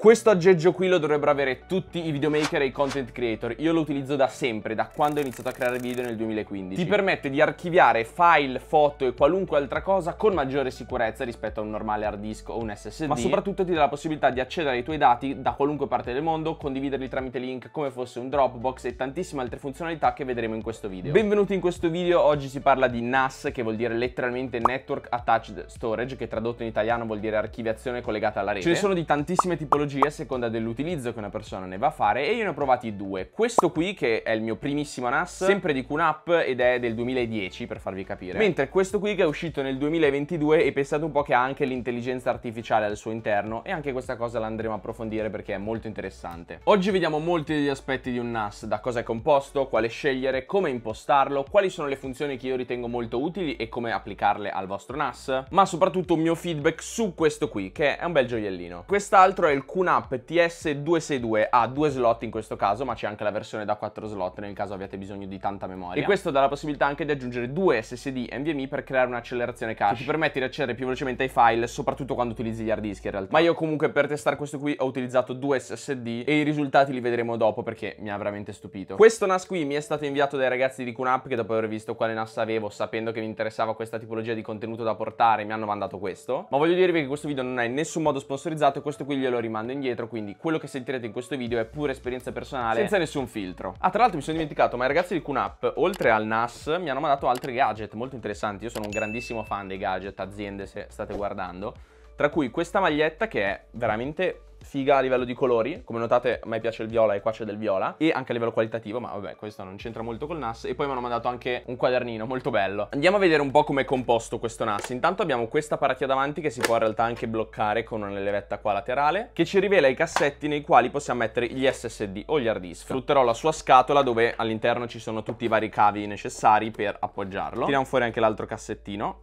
Questo aggeggio qui lo dovrebbero avere tutti i videomaker e i content creator, io lo utilizzo da sempre, da quando ho iniziato a creare video nel 2015. Ti permette di archiviare file, foto e qualunque altra cosa con maggiore sicurezza rispetto a un normale hard disk o un SSD, ma soprattutto ti dà la possibilità di accedere ai tuoi dati da qualunque parte del mondo, condividerli tramite link come fosse un Dropbox e tantissime altre funzionalità che vedremo in questo video. Benvenuti in questo video, oggi si parla di NAS che vuol dire letteralmente Network Attached Storage, che tradotto in italiano vuol dire archiviazione collegata alla rete. Ce ne sono di tantissime tipologie tecnologie a seconda dell'utilizzo che una persona ne va a fare e io ne ho provati due. Questo qui che è il mio primissimo NAS, sempre di QNAP ed è del 2010 per farvi capire. Mentre questo qui che è uscito nel 2022 e pensate un po' che ha anche l'intelligenza artificiale al suo interno e anche questa cosa la andremo a approfondire perché è molto interessante. Oggi vediamo molti degli aspetti di un NAS, da cosa è composto, quale scegliere, come impostarlo, quali sono le funzioni che io ritengo molto utili e come applicarle al vostro NAS, ma soprattutto un mio feedback su questo qui che è un bel gioiellino. Quest'altro è il Q QNAP TS262 ha due slot in questo caso, ma c'è anche la versione da 4 slot nel caso abbiate bisogno di tanta memoria. E questo dà la possibilità anche di aggiungere due SSD NVMe per creare un'accelerazione cache, che ti permette di accedere più velocemente ai file, soprattutto quando utilizzi gli hard disk in realtà. Ma io comunque per testare questo qui ho utilizzato due SSD e i risultati li vedremo dopo perché mi ha veramente stupito. Questo NAS qui mi è stato inviato dai ragazzi di QNAP che dopo aver visto quale NAS avevo, sapendo che mi interessava questa tipologia di contenuto da portare, mi hanno mandato questo. Ma voglio dirvi che questo video non è in nessun modo sponsorizzato e questo qui glielo rimando tornando indietro, quindi quello che sentirete in questo video è pura esperienza personale, senza nessun filtro. Ah, tra l'altro mi sono dimenticato, ma i ragazzi di QNAP, oltre al NAS, mi hanno mandato altri gadget molto interessanti. Io sono un grandissimo fan dei gadget, aziende se state guardando, tra cui questa maglietta che è veramente figa a livello di colori, come notate a me piace il viola e qua c'è del viola, e anche a livello qualitativo, ma vabbè questo non c'entra molto col NAS, e poi mi hanno mandato anche un quadernino molto bello. Andiamo a vedere un po' come è composto questo NAS, intanto abbiamo questa paratia davanti che si può in realtà anche bloccare con una levetta qua laterale, che ci rivela i cassetti nei quali possiamo mettere gli SSD o gli hard disk. Sfrutterò la sua scatola dove all'interno ci sono tutti i vari cavi necessari per appoggiarlo. Tiriamo fuori anche l'altro cassettino,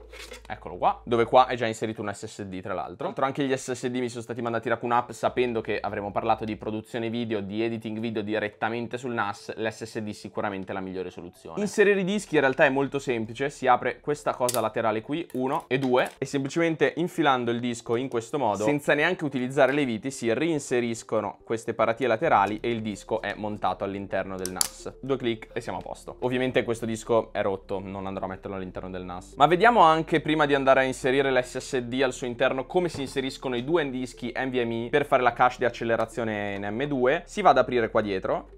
eccolo qua, dove qua è già inserito un SSD tra l'altro. anche gli SSD mi sono stati mandati da QNAP, sapete sapendo che avremo parlato di produzione video, di editing video direttamente sul NAS, l'SSD sicuramente è la migliore soluzione. Inserire i dischi in realtà è molto semplice, si apre questa cosa laterale qui, 1 e 2, e semplicemente infilando il disco in questo modo, senza neanche utilizzare le viti, si reinseriscono queste paratie laterali e il disco è montato all'interno del NAS. Due clic e siamo a posto. Ovviamente questo disco è rotto, non andrò a metterlo all'interno del NAS. Ma vediamo anche prima di andare a inserire l'SSD al suo interno come si inseriscono i due dischi NVMe per fare la cache di accelerazione in M2, si va ad aprire qua dietro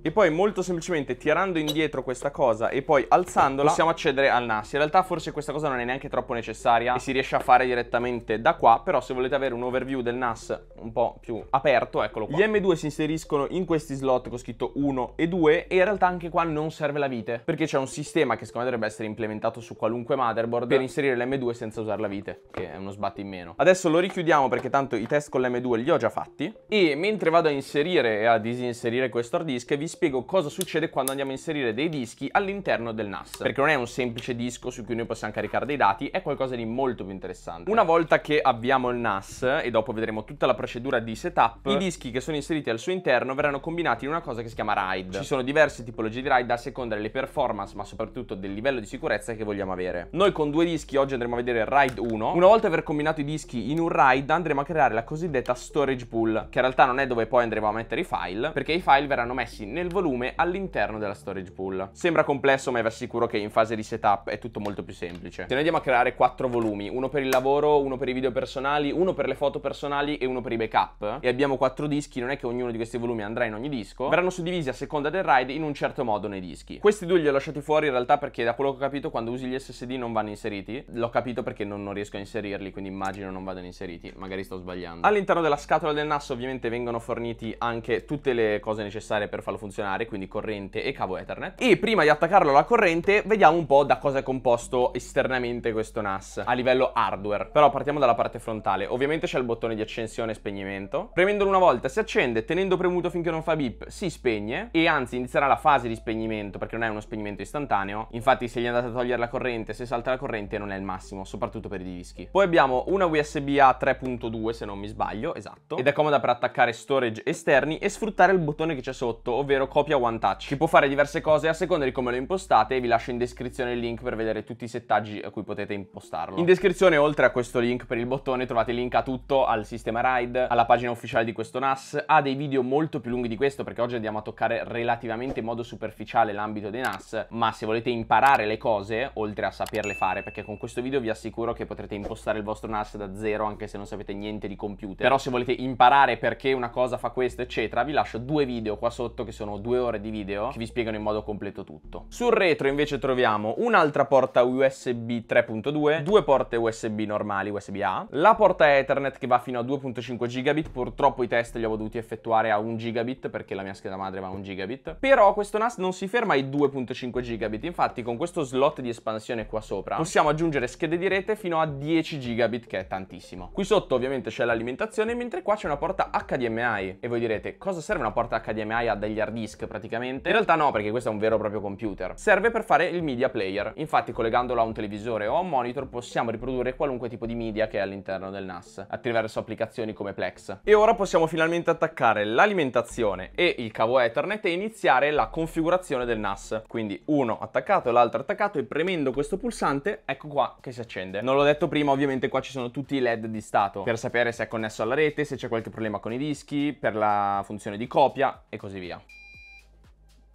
e poi molto semplicemente tirando indietro questa cosa e poi alzandola possiamo accedere al NAS. In realtà forse questa cosa non è neanche troppo necessaria e si riesce a fare direttamente da qua, però se volete avere un overview del NAS un po' più aperto, eccolo qua. Gli M2 si inseriscono in questi slot con scritto 1 e 2 e in realtà anche qua non serve la vite, perché c'è un sistema che secondo me dovrebbe essere implementato su qualunque motherboard per inserire l'M2 senza usare la vite, che è uno sbatti in meno. Adesso lo richiudiamo perché tanto i test con l'M2 li ho già fatti e mentre vado a inserire e a disinserire questo hard disk vi spiego cosa succede quando andiamo a inserire dei dischi all'interno del NAS, perché non è un semplice disco su cui noi possiamo caricare dei dati, è qualcosa di molto più interessante. Una volta che abbiamo il NAS, e dopo vedremo tutta la procedura di setup, i dischi che sono inseriti al suo interno verranno combinati in una cosa che si chiama RAID. Ci sono diverse tipologie di RAID a seconda delle performance, ma soprattutto del livello di sicurezza che vogliamo avere. Noi con due dischi oggi andremo a vedere RAID 1. Una volta aver combinato i dischi in un RAID andremo a creare la cosiddetta storage pool, che in realtà non è dove poi andremo a mettere i file, perché i file verranno messi nel nel volume all'interno della storage pool. Sembra complesso ma vi assicuro che in fase di setup è tutto molto più semplice. Se noi andiamo a creare quattro volumi, uno per il lavoro, uno per i video personali, uno per le foto personali e uno per i backup e abbiamo quattro dischi, non è che ognuno di questi volumi andrà in ogni disco, verranno suddivisi a seconda del ride in un certo modo nei dischi. Questi due li ho lasciati fuori in realtà perché da quello che ho capito quando usi gli SSD non vanno inseriti, l'ho capito perché non, non riesco a inserirli, quindi immagino non vadano inseriti, magari sto sbagliando. All'interno della scatola del NAS ovviamente vengono forniti anche tutte le cose necessarie per farlo funzionare funzionare, quindi corrente e cavo Ethernet. E prima di attaccarlo alla corrente vediamo un po' da cosa è composto esternamente questo NAS a livello hardware. Però partiamo dalla parte frontale. Ovviamente c'è il bottone di accensione e spegnimento. Premendolo una volta si accende, tenendo premuto finché non fa bip si spegne e anzi inizierà la fase di spegnimento perché non è uno spegnimento istantaneo. Infatti se gli andate a togliere la corrente, se salta la corrente non è il massimo, soprattutto per i dischi. Poi abbiamo una USB A 3.2 se non mi sbaglio, esatto, ed è comoda per attaccare storage esterni e sfruttare il bottone che c'è sotto, ovvero ovvero copia one touch. Si può fare diverse cose a seconda di come lo impostate vi lascio in descrizione il link per vedere tutti i settaggi a cui potete impostarlo. In descrizione oltre a questo link per il bottone trovate il link a tutto, al sistema ride, alla pagina ufficiale di questo NAS, ha dei video molto più lunghi di questo perché oggi andiamo a toccare relativamente in modo superficiale l'ambito dei NAS, ma se volete imparare le cose, oltre a saperle fare, perché con questo video vi assicuro che potrete impostare il vostro NAS da zero anche se non sapete niente di computer, però se volete imparare perché una cosa fa questo eccetera, vi lascio due video qua sotto che sono sono due ore di video che vi spiegano in modo completo tutto. Sul retro invece troviamo un'altra porta USB 3.2, due porte USB normali, USB A, la porta Ethernet che va fino a 2.5 gigabit, purtroppo i test li ho dovuti effettuare a 1 gigabit perché la mia scheda madre va a 1 gigabit, però questo NAS non si ferma ai 2.5 gigabit, infatti con questo slot di espansione qua sopra possiamo aggiungere schede di rete fino a 10 gigabit che è tantissimo. Qui sotto ovviamente c'è l'alimentazione mentre qua c'è una porta HDMI e voi direte cosa serve una porta HDMI a degli hard disk praticamente. In realtà no, perché questo è un vero e proprio computer. Serve per fare il media player. Infatti collegandolo a un televisore o a un monitor possiamo riprodurre qualunque tipo di media che è all'interno del NAS attraverso applicazioni come Plex. E ora possiamo finalmente attaccare l'alimentazione e il cavo Ethernet e iniziare la configurazione del NAS. Quindi uno attaccato, l'altro attaccato e premendo questo pulsante ecco qua che si accende. Non l'ho detto prima, ovviamente qua ci sono tutti i LED di stato per sapere se è connesso alla rete, se c'è qualche problema con i dischi, per la funzione di copia e così via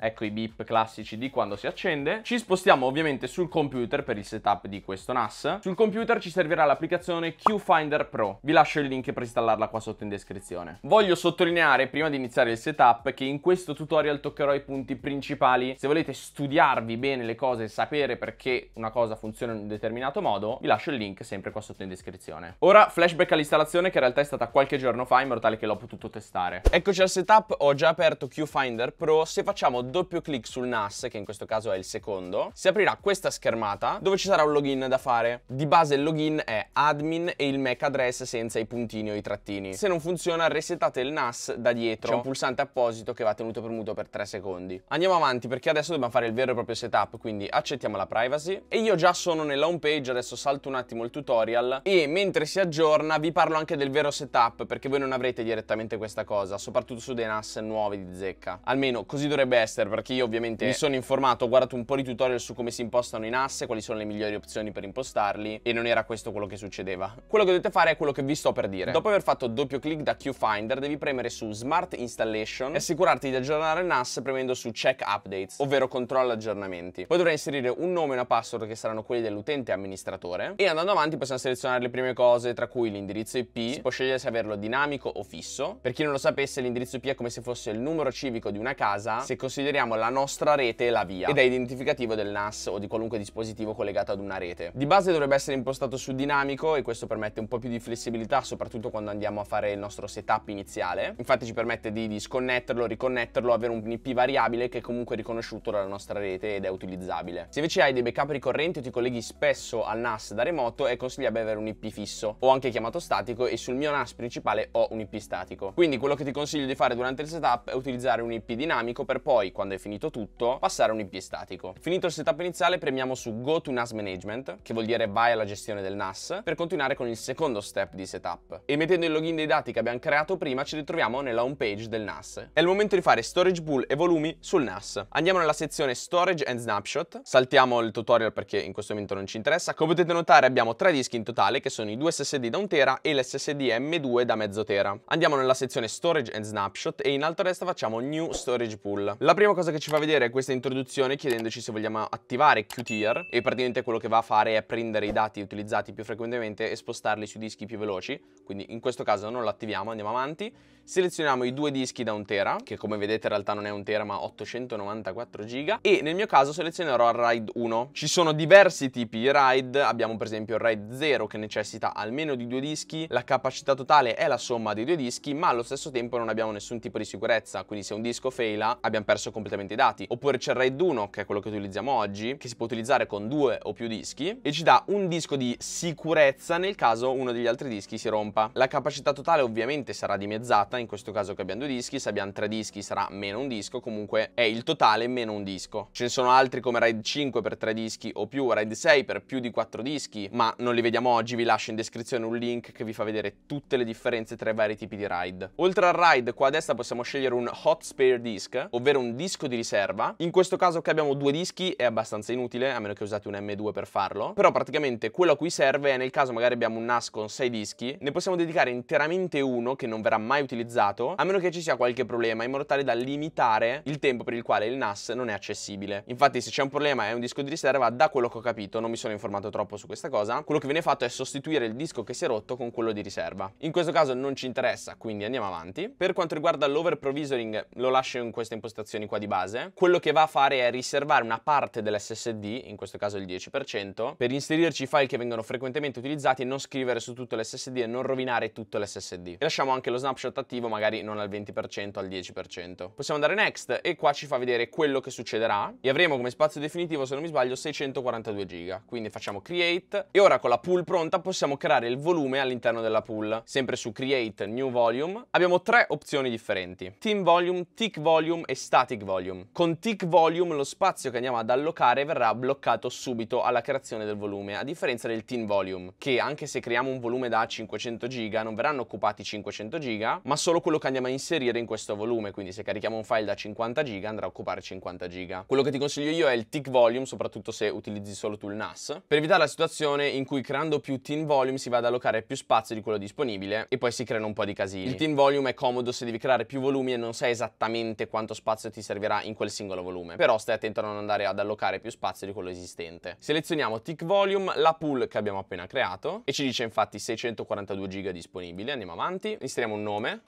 ecco i beep classici di quando si accende. Ci spostiamo ovviamente sul computer per il setup di questo NAS. Sul computer ci servirà l'applicazione QFinder Pro. Vi lascio il link per installarla qua sotto in descrizione. Voglio sottolineare prima di iniziare il setup che in questo tutorial toccherò i punti principali. Se volete studiarvi bene le cose e sapere perché una cosa funziona in un determinato modo, vi lascio il link sempre qua sotto in descrizione. Ora flashback all'installazione che in realtà è stata qualche giorno fa in modo tale che l'ho potuto testare. Eccoci al setup, ho già aperto QFinder Pro. Se facciamo doppio clic sul NAS, che in questo caso è il secondo, si aprirà questa schermata dove ci sarà un login da fare. Di base il login è admin e il MAC address senza i puntini o i trattini. Se non funziona resettate il NAS da dietro. C'è un pulsante apposito che va tenuto premuto per 3 secondi. Andiamo avanti perché adesso dobbiamo fare il vero e proprio setup, quindi accettiamo la privacy. E io già sono nella home page, adesso salto un attimo il tutorial e mentre si aggiorna vi parlo anche del vero setup perché voi non avrete direttamente questa cosa, soprattutto su dei NAS nuovi di zecca. Almeno così dovrebbe essere Twitter perché io ovviamente mi sono informato, ho guardato un po' di tutorial su come si impostano in asse, quali sono le migliori opzioni per impostarli e non era questo quello che succedeva. Quello che dovete fare è quello che vi sto per dire. Dopo aver fatto doppio clic da QFinder devi premere su Smart Installation e assicurarti di aggiornare il NAS premendo su Check Updates, ovvero controlla aggiornamenti. Poi dovrai inserire un nome e una password che saranno quelli dell'utente amministratore e andando avanti possiamo selezionare le prime cose tra cui l'indirizzo IP, si può scegliere se averlo dinamico o fisso. Per chi non lo sapesse l'indirizzo IP è come se fosse il numero civico di una casa, se considerate consideriamo la nostra rete la via ed è identificativo del NAS o di qualunque dispositivo collegato ad una rete. Di base dovrebbe essere impostato su dinamico e questo permette un po' più di flessibilità soprattutto quando andiamo a fare il nostro setup iniziale. Infatti ci permette di disconnetterlo, riconnetterlo, avere un IP variabile che è comunque riconosciuto dalla nostra rete ed è utilizzabile. Se invece hai dei backup ricorrenti o ti colleghi spesso al NAS da remoto è consigliabile avere un IP fisso o anche chiamato statico e sul mio NAS principale ho un IP statico. Quindi quello che ti consiglio di fare durante il setup è utilizzare un IP dinamico per poi quando è finito tutto, passare a un IP statico. Finito il setup iniziale premiamo su Go to NAS Management, che vuol dire vai alla gestione del NAS, per continuare con il secondo step di setup. E mettendo il login dei dati che abbiamo creato prima ci ritroviamo nella home page del NAS. È il momento di fare storage pool e volumi sul NAS. Andiamo nella sezione storage and snapshot, saltiamo il tutorial perché in questo momento non ci interessa. Come potete notare abbiamo tre dischi in totale che sono i due SSD da 1 tera e l'SSD M2 da mezzo tera. Andiamo nella sezione storage and snapshot e in alto a destra facciamo new storage pool. La prima prima cosa che ci fa vedere è questa introduzione chiedendoci se vogliamo attivare Qtier e praticamente quello che va a fare è prendere i dati utilizzati più frequentemente e spostarli su dischi più veloci, quindi in questo caso non lo attiviamo, andiamo avanti, selezioniamo i due dischi da 1 tera, che come vedete in realtà non è 1 tera ma 894 giga, e nel mio caso selezionerò il RAID 1. Ci sono diversi tipi di RAID, abbiamo per esempio il RAID 0 che necessita almeno di due dischi, la capacità totale è la somma dei due dischi, ma allo stesso tempo non abbiamo nessun tipo di sicurezza, quindi se un disco faila abbiamo perso completamente i dati. Oppure c'è RAID 1, che è quello che utilizziamo oggi, che si può utilizzare con due o più dischi e ci dà un disco di sicurezza nel caso uno degli altri dischi si rompa. La capacità totale ovviamente sarà dimezzata, in questo caso che abbiamo due dischi, se abbiamo tre dischi sarà meno un disco, comunque è il totale meno un disco. Ce ne sono altri come RAID 5 per tre dischi o più, RAID 6 per più di quattro dischi, ma non li vediamo oggi, vi lascio in descrizione un link che vi fa vedere tutte le differenze tra i vari tipi di RAID. Oltre al RAID, qua a destra possiamo scegliere un Hot Spare Disk, ovvero un disco disco di riserva. In questo caso che abbiamo due dischi è abbastanza inutile, a meno che usate un M2 per farlo. Però praticamente quello a cui serve è nel caso magari abbiamo un NAS con sei dischi, ne possiamo dedicare interamente uno che non verrà mai utilizzato, a meno che ci sia qualche problema, in modo tale da limitare il tempo per il quale il NAS non è accessibile. Infatti se c'è un problema è un disco di riserva, da quello che ho capito, non mi sono informato troppo su questa cosa, quello che viene fatto è sostituire il disco che si è rotto con quello di riserva. In questo caso non ci interessa, quindi andiamo avanti. Per quanto riguarda l'over l'overprovisoring, lo lascio in queste impostazioni qua di base, quello che va a fare è riservare una parte dell'SSD, in questo caso il 10%, per inserirci i file che vengono frequentemente utilizzati e non scrivere su tutto l'SSD e non rovinare tutto l'SSD. E lasciamo anche lo snapshot attivo magari non al 20%, al 10%. Possiamo andare next e qua ci fa vedere quello che succederà e avremo come spazio definitivo, se non mi sbaglio, 642 giga. Quindi facciamo create e ora con la pool pronta possiamo creare il volume all'interno della pool. Sempre su create new volume abbiamo tre opzioni differenti. Team volume, tick volume e static Volume. Con Tick Volume lo spazio che andiamo ad allocare verrà bloccato subito alla creazione del volume, a differenza del Tin Volume, che anche se creiamo un volume da 500 giga non verranno occupati 500 giga, ma solo quello che andiamo a inserire in questo volume, quindi se carichiamo un file da 50 giga andrà a occupare 50 giga. Quello che ti consiglio io è il Tick Volume, soprattutto se utilizzi solo tu il NAS, per evitare la situazione in cui creando più Tin Volume si va ad allocare più spazio di quello disponibile e poi si creano un po' di casini. Il Tin Volume è comodo se devi creare più volumi e non sai esattamente quanto spazio ti serve servirà in quel singolo volume, però stai attento a non andare ad allocare più spazio di quello esistente. Selezioniamo Tick Volume, la pool che abbiamo appena creato e ci dice infatti 642 giga disponibili, andiamo avanti, inseriamo un nome,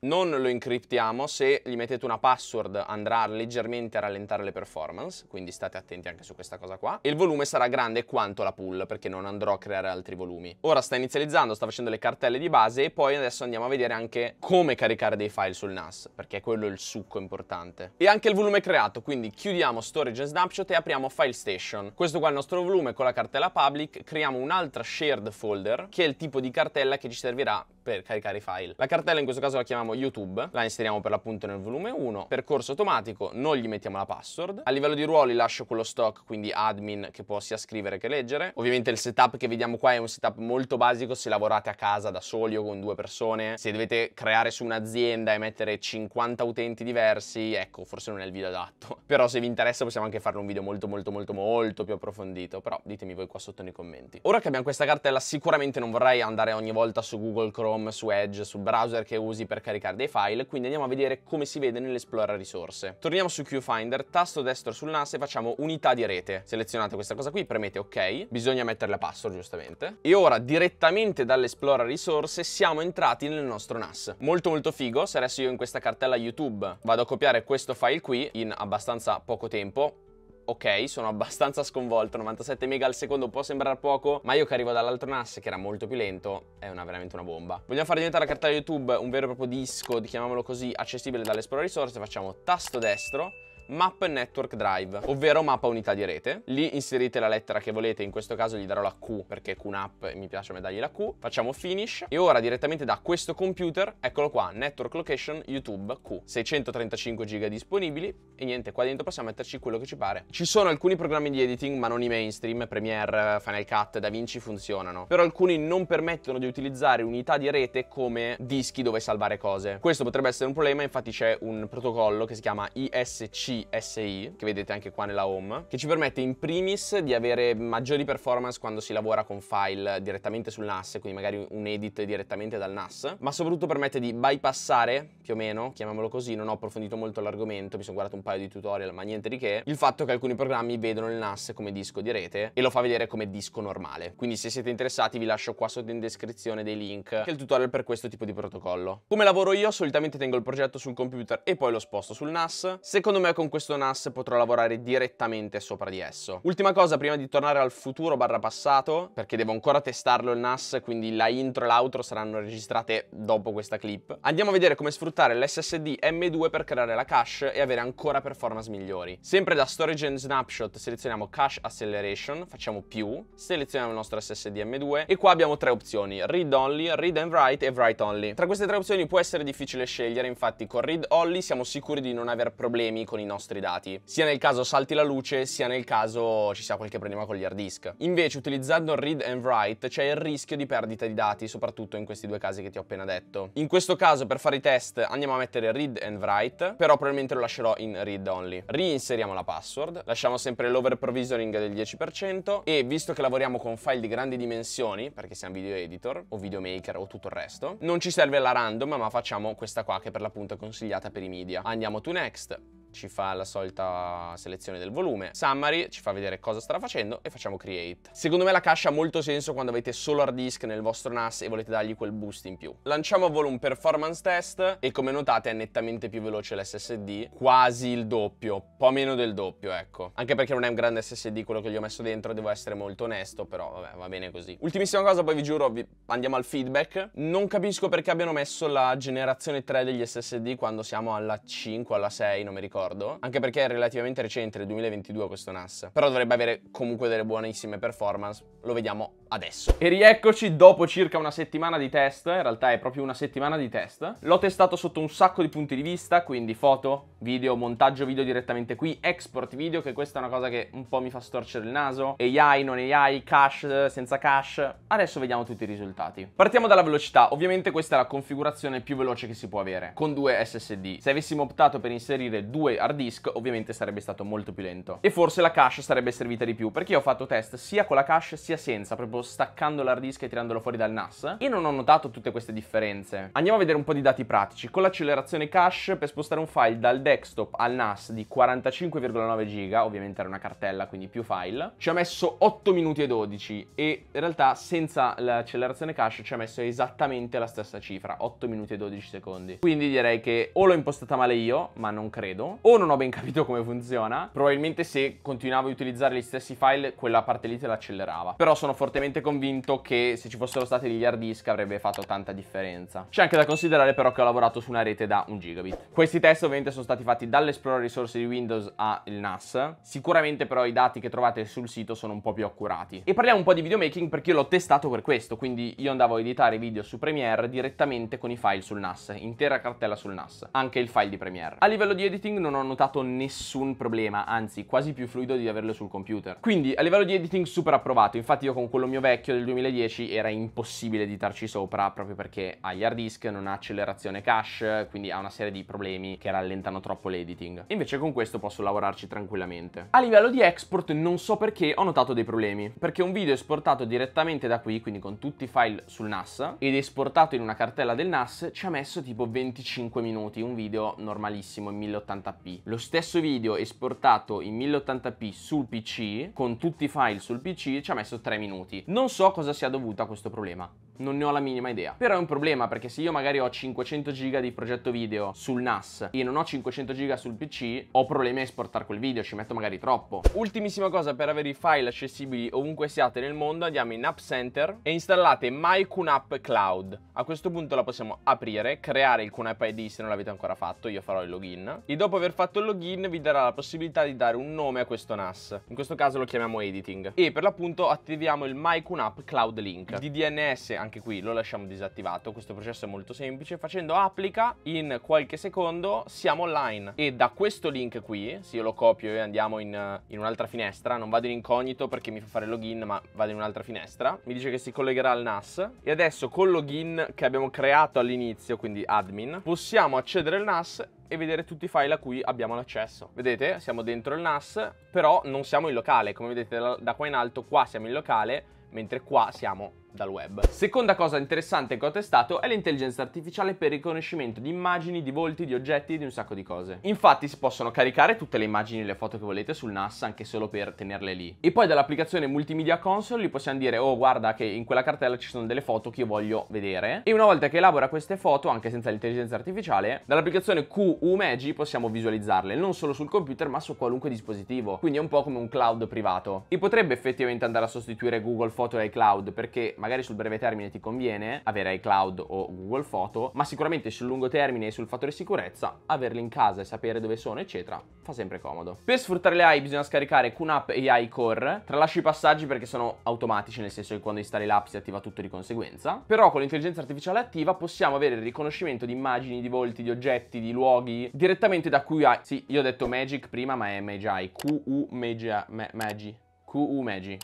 non lo incriptiamo, se gli mettete una password andrà leggermente a rallentare le performance, quindi state attenti anche su questa cosa qua. E Il volume sarà grande quanto la pool, perché non andrò a creare altri volumi. Ora sta inizializzando, sta facendo le cartelle di base e poi adesso andiamo a vedere anche come caricare dei file sul NAS, perché è quello il succo importante. E anche il volume creato, quindi chiudiamo Storage e Snapshot e apriamo File Station. Questo qua è il nostro volume con la cartella public, creiamo un'altra shared folder, che è il tipo di cartella che ci servirà per caricare i file. La cartella in questo caso la chiamiamo YouTube, la inseriamo per l'appunto nel volume 1, percorso automatico, non gli mettiamo la password. A livello di ruoli lascio quello stock, quindi admin che può sia scrivere che leggere. Ovviamente il setup che vediamo qua è un setup molto basico se lavorate a casa da soli o con due persone. Se dovete creare su un'azienda e mettere 50 utenti diversi, ecco, forse non è il video adatto. Però se vi interessa possiamo anche farlo un video molto molto molto molto più approfondito, però ditemi voi qua sotto nei commenti. Ora che abbiamo questa cartella sicuramente non vorrei andare ogni volta su Google Chrome Chrome, su Edge, sul browser che usi per caricare dei file, quindi andiamo a vedere come si vede nell'esplorare risorse. Torniamo su QFinder, tasto destro sul NAS e facciamo unità di rete. Selezionate questa cosa qui, premete ok, bisogna mettere la password giustamente. E ora direttamente dall'esplora risorse siamo entrati nel nostro NAS. Molto molto figo, se adesso io in questa cartella YouTube vado a copiare questo file qui in abbastanza poco tempo, ok, sono abbastanza sconvolto, 97 mega al secondo può sembrare poco, ma io che arrivo dall'altro NAS che era molto più lento, è una, veramente una bomba. Vogliamo far diventare la cartella YouTube un vero e proprio disco, chiamiamolo così, accessibile dall'Explore Resource, facciamo tasto destro, Map Network Drive, ovvero mappa unità di rete. Lì inserite la lettera che volete, in questo caso gli darò la Q perché QNAP mi piace dargli la Q. Facciamo finish e ora direttamente da questo computer, eccolo qua, Network Location YouTube Q. 635 GB disponibili e niente, qua dentro possiamo metterci quello che ci pare. Ci sono alcuni programmi di editing ma non i mainstream, Premiere, Final Cut, DaVinci funzionano, però alcuni non permettono di utilizzare unità di rete come dischi dove salvare cose. Questo potrebbe essere un problema, infatti c'è un protocollo che si chiama ISC CSI, che vedete anche qua nella home, che ci permette in primis di avere maggiori performance quando si lavora con file direttamente sul NAS, quindi magari un edit direttamente dal NAS, ma soprattutto permette di bypassare, più o meno, chiamiamolo così, non ho approfondito molto l'argomento, mi sono guardato un paio di tutorial, ma niente di che, il fatto che alcuni programmi vedono il NAS come disco di rete e lo fa vedere come disco normale. Quindi se siete interessati vi lascio qua sotto in descrizione dei link che è il tutorial per questo tipo di protocollo. Come lavoro io? Solitamente tengo il progetto sul computer e poi lo sposto sul NAS. Secondo me con con questo NAS potrò lavorare direttamente sopra di esso. Ultima cosa prima di tornare al futuro barra passato, perché devo ancora testarlo il NAS, quindi la intro e l'outro saranno registrate dopo questa clip. Andiamo a vedere come sfruttare l'SSD M2 per creare la cache e avere ancora performance migliori. Sempre da Storage and Snapshot selezioniamo Cache Acceleration, facciamo più, selezioniamo il nostro SSD M2 e qua abbiamo tre opzioni, Read Only, Read and Write e Write Only. Tra queste tre opzioni può essere difficile scegliere, infatti con Read Only siamo sicuri di non aver problemi con i nostri nostri dati, sia nel caso salti la luce, sia nel caso ci sia qualche problema con gli hard disk. Invece utilizzando read and write c'è il rischio di perdita di dati, soprattutto in questi due casi che ti ho appena detto. In questo caso per fare i test andiamo a mettere read and write, però probabilmente lo lascerò in read only. Reinseriamo la password, lasciamo sempre l'over provisioning del 10% e visto che lavoriamo con file di grandi dimensioni, perché siamo video editor o videomaker o tutto il resto, non ci serve la random ma facciamo questa qua che per l'appunto è consigliata per i media. Andiamo to next, ci fa la solita selezione del volume, Summary ci fa vedere cosa starà facendo e facciamo Create. Secondo me la cache ha molto senso quando avete solo hard disk nel vostro NAS e volete dargli quel boost in più. Lanciamo a volo un performance test e come notate è nettamente più veloce l'SSD, quasi il doppio, un po' meno del doppio ecco. Anche perché non è un grande SSD quello che gli ho messo dentro, devo essere molto onesto, però vabbè va bene così. Ultimissima cosa poi vi giuro, vi... andiamo al feedback. Non capisco perché abbiano messo la generazione 3 degli SSD quando siamo alla 5, alla 6, non mi ricordo ricordo, anche perché è relativamente recente, nel 2022 questo NAS, però dovrebbe avere comunque delle buonissime performance, lo vediamo adesso. E rieccoci dopo circa una settimana di test, in realtà è proprio una settimana di test, l'ho testato sotto un sacco di punti di vista, quindi foto, video, montaggio video direttamente qui, export video, che questa è una cosa che un po' mi fa storcere il naso, AI, non AI, cache, senza cache, adesso vediamo tutti i risultati. Partiamo dalla velocità, ovviamente questa è la configurazione più veloce che si può avere, con due SSD. Se avessimo optato per inserire due hard disk ovviamente sarebbe stato molto più lento. E forse la cache sarebbe servita di più, perché io ho fatto test sia con la cache sia senza, proprio staccando l'hard disk e tirandolo fuori dal NAS, e non ho notato tutte queste differenze. Andiamo a vedere un po' di dati pratici. Con l'accelerazione cache, per spostare un file dal desktop al NAS di 45,9 giga, ovviamente era una cartella, quindi più file, ci ha messo 8 minuti e 12, e in realtà senza l'accelerazione cache ci ha messo esattamente la stessa cifra, 8 minuti e 12 secondi. Quindi direi che o l'ho impostata male io, ma non credo, o non ho ben capito come funziona, probabilmente se continuavo a utilizzare gli stessi file quella parte lì te l'accelerava. Però sono fortemente convinto che se ci fossero stati gli hard disk avrebbe fatto tanta differenza. C'è anche da considerare però che ho lavorato su una rete da 1 gigabit. Questi test ovviamente sono stati fatti dall'Explorer risorse di Windows al NAS, sicuramente però i dati che trovate sul sito sono un po' più accurati. E parliamo un po' di videomaking perché io l'ho testato per questo, quindi io andavo a editare video su Premiere direttamente con i file sul NAS, intera cartella sul NAS, anche il file di Premiere. A livello di editing non non ho notato nessun problema, anzi quasi più fluido di averlo sul computer. Quindi a livello di editing super approvato, infatti io con quello mio vecchio del 2010 era impossibile editarci sopra proprio perché ha gli hard disk, non ha accelerazione cache, quindi ha una serie di problemi che rallentano troppo l'editing. Invece con questo posso lavorarci tranquillamente. A livello di export non so perché ho notato dei problemi, perché un video esportato direttamente da qui, quindi con tutti i file sul NAS, ed esportato in una cartella del NAS ci ha messo tipo 25 minuti, un video normalissimo in 1080p 1080p. Lo stesso video esportato in 1080p sul PC, con tutti i file sul PC, ci ha messo 3 minuti. Non so cosa sia dovuto a questo problema. Non ne ho la minima idea. Però è un problema perché se io magari ho 500 giga di progetto video sul NAS e non ho 500 giga sul PC, ho problemi a esportare quel video, ci metto magari troppo. Ultimissima cosa per avere i file accessibili ovunque siate nel mondo, andiamo in App Center e installate My QNAP Cloud. A questo punto la possiamo aprire, creare il QNAP ID se non l'avete ancora fatto, io farò il login. E dopo aver aver fatto il login vi darà la possibilità di dare un nome a questo NAS. In questo caso lo chiamiamo editing. E per l'appunto attiviamo il MyCunapp Cloud Link. di DNS anche qui lo lasciamo disattivato, questo processo è molto semplice. Facendo applica in qualche secondo siamo online e da questo link qui, se io lo copio e andiamo in, in un'altra finestra, non vado in incognito perché mi fa fare login ma vado in un'altra finestra, mi dice che si collegherà al NAS e adesso col login che abbiamo creato all'inizio, quindi admin, possiamo accedere al NAS e vedere tutti i file a cui abbiamo l'accesso. Vedete, siamo dentro il NAS, però non siamo in locale. Come vedete da qua in alto, qua siamo in locale, mentre qua siamo dal web. Seconda cosa interessante che ho testato è l'intelligenza artificiale per il riconoscimento di immagini, di volti, di oggetti, di un sacco di cose. Infatti si possono caricare tutte le immagini e le foto che volete sul NAS anche solo per tenerle lì. E poi dall'applicazione Multimedia Console gli possiamo dire oh guarda che in quella cartella ci sono delle foto che io voglio vedere e una volta che elabora queste foto anche senza l'intelligenza artificiale dall'applicazione QUMagi possiamo visualizzarle non solo sul computer ma su qualunque dispositivo quindi è un po' come un cloud privato e potrebbe effettivamente andare a sostituire Google Photo e iCloud perché magari magari sul breve termine ti conviene avere iCloud o Google Photo, ma sicuramente sul lungo termine e sul fattore sicurezza averli in casa e sapere dove sono, eccetera, fa sempre comodo. Per sfruttare le AI bisogna scaricare QNAP AI Core, tralascio i passaggi perché sono automatici, nel senso che quando installi l'app si attiva tutto di conseguenza, però con l'intelligenza artificiale attiva possiamo avere il riconoscimento di immagini, di volti, di oggetti, di luoghi, direttamente da QI. Sì, io ho detto Magic prima, ma è Magi, QU Magi, Magi. QU Magi.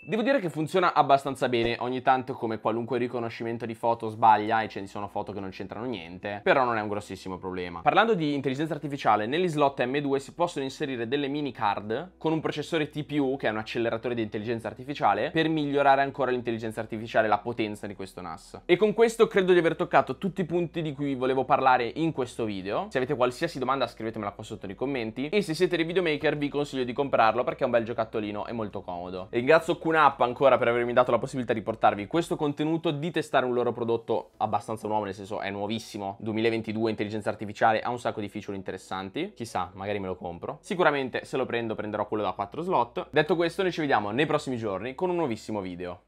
Devo dire che funziona abbastanza bene, ogni tanto come qualunque riconoscimento di foto sbaglia e ce ne sono foto che non c'entrano niente, però non è un grossissimo problema. Parlando di intelligenza artificiale, negli slot M2 si possono inserire delle mini card con un processore TPU, che è un acceleratore di intelligenza artificiale, per migliorare ancora l'intelligenza artificiale, la potenza di questo NAS. E con questo credo di aver toccato tutti i punti di cui volevo parlare in questo video. Se avete qualsiasi domanda scrivetemela qua sotto nei commenti e se siete dei videomaker vi consiglio di comprarlo perché è un bel giocattolino carino e molto comodo. Ringrazio QNAP ancora per avermi dato la possibilità di portarvi questo contenuto, di testare un loro prodotto abbastanza nuovo, nel senso è nuovissimo, 2022, intelligenza artificiale, ha un sacco di feature interessanti, chissà, magari me lo compro. Sicuramente se lo prendo prenderò quello da 4 slot. Detto questo noi ci vediamo nei prossimi giorni con un nuovissimo video.